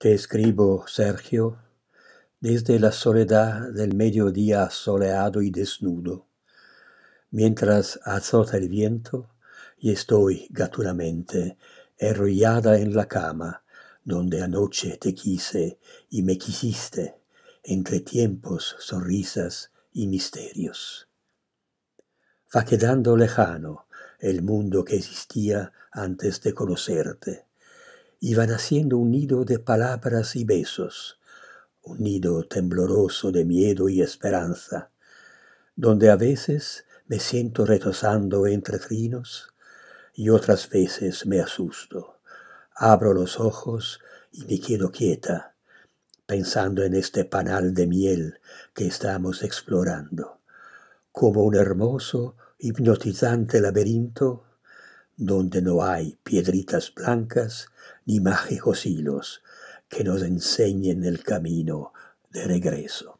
Te escribo, Sergio, desde la soledad del mediodía soleado y desnudo, mientras azota el viento y estoy gaturamente enrollada en la cama donde anoche te quise y me quisiste entre tiempos, sonrisas y misterios. Va quedando lejano el mundo que existía antes de conocerte iban haciendo un nido de palabras y besos, un nido tembloroso de miedo y esperanza, donde a veces me siento retosando entre trinos y otras veces me asusto. Abro los ojos y me quedo quieta, pensando en este panal de miel que estamos explorando. Como un hermoso, hipnotizante laberinto, donde no hay piedritas blancas ni mágicos hilos que nos enseñen el camino de regreso.